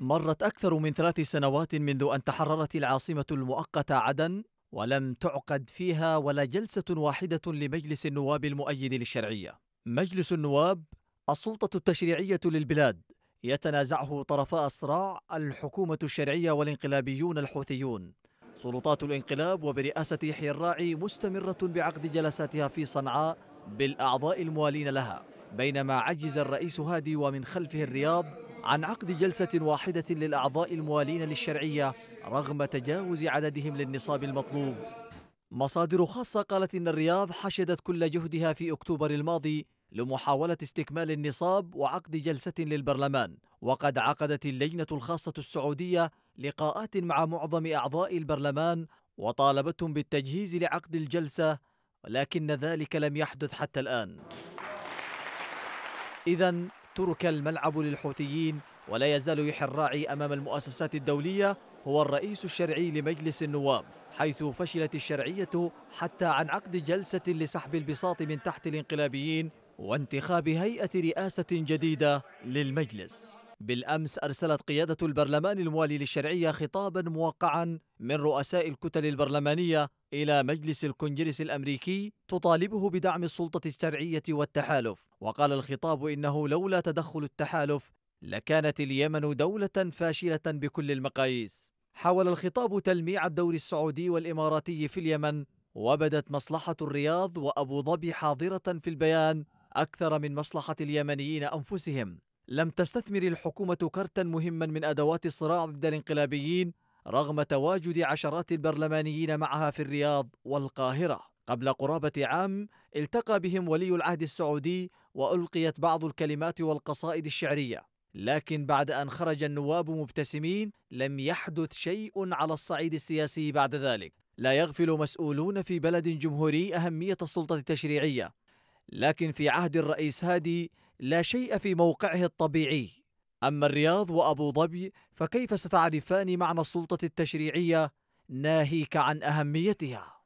مرت أكثر من ثلاث سنوات منذ أن تحررت العاصمة المؤقتة عدن ولم تعقد فيها ولا جلسة واحدة لمجلس النواب المؤيد للشرعية. مجلس النواب السلطة التشريعية للبلاد يتنازعه طرفا الصراع الحكومة الشرعية والانقلابيون الحوثيون. سلطات الانقلاب وبرئاسة يحيى الراعي مستمرة بعقد جلساتها في صنعاء بالأعضاء الموالين لها، بينما عجز الرئيس هادي ومن خلفه الرياض عن عقد جلسة واحدة للأعضاء الموالين للشرعية رغم تجاوز عددهم للنصاب المطلوب مصادر خاصة قالت إن الرياض حشدت كل جهدها في أكتوبر الماضي لمحاولة استكمال النصاب وعقد جلسة للبرلمان وقد عقدت اللجنة الخاصة السعودية لقاءات مع معظم أعضاء البرلمان وطالبتهم بالتجهيز لعقد الجلسة لكن ذلك لم يحدث حتى الآن إذا ترك الملعب للحوثيين ولا يزال يحيى الراعي أمام المؤسسات الدولية هو الرئيس الشرعي لمجلس النواب حيث فشلت الشرعية حتى عن عقد جلسة لسحب البساط من تحت الانقلابيين وانتخاب هيئة رئاسة جديدة للمجلس بالأمس أرسلت قيادة البرلمان الموالي للشرعية خطابا موقعا من رؤساء الكتل البرلمانية إلى مجلس الكونجرس الأمريكي تطالبه بدعم السلطة الشرعية والتحالف وقال الخطاب إنه لولا تدخل التحالف لكانت اليمن دولة فاشلة بكل المقاييس حاول الخطاب تلميع الدور السعودي والإماراتي في اليمن وبدت مصلحة الرياض وأبو ظبي حاضرة في البيان أكثر من مصلحة اليمنيين أنفسهم لم تستثمر الحكومة كرتا مهما من أدوات الصراع ضد الانقلابيين رغم تواجد عشرات البرلمانيين معها في الرياض والقاهرة قبل قرابة عام التقى بهم ولي العهد السعودي وألقيت بعض الكلمات والقصائد الشعرية لكن بعد أن خرج النواب مبتسمين لم يحدث شيء على الصعيد السياسي بعد ذلك لا يغفل مسؤولون في بلد جمهوري أهمية السلطة التشريعية لكن في عهد الرئيس هادي لا شيء في موقعه الطبيعي أما الرياض وأبو ظبي فكيف ستعرفان معنى السلطة التشريعية ناهيك عن أهميتها